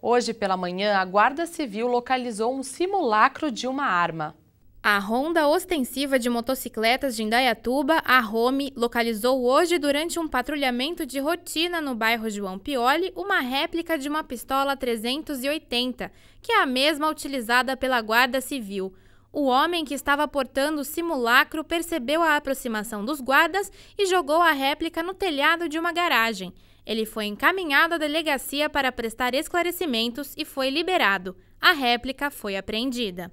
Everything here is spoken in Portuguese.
Hoje pela manhã, a Guarda Civil localizou um simulacro de uma arma. A ronda ostensiva de motocicletas de Indaiatuba, a Rome, localizou hoje, durante um patrulhamento de rotina no bairro João Pioli, uma réplica de uma pistola 380, que é a mesma utilizada pela Guarda Civil. O homem que estava portando o simulacro percebeu a aproximação dos guardas e jogou a réplica no telhado de uma garagem. Ele foi encaminhado à delegacia para prestar esclarecimentos e foi liberado. A réplica foi apreendida.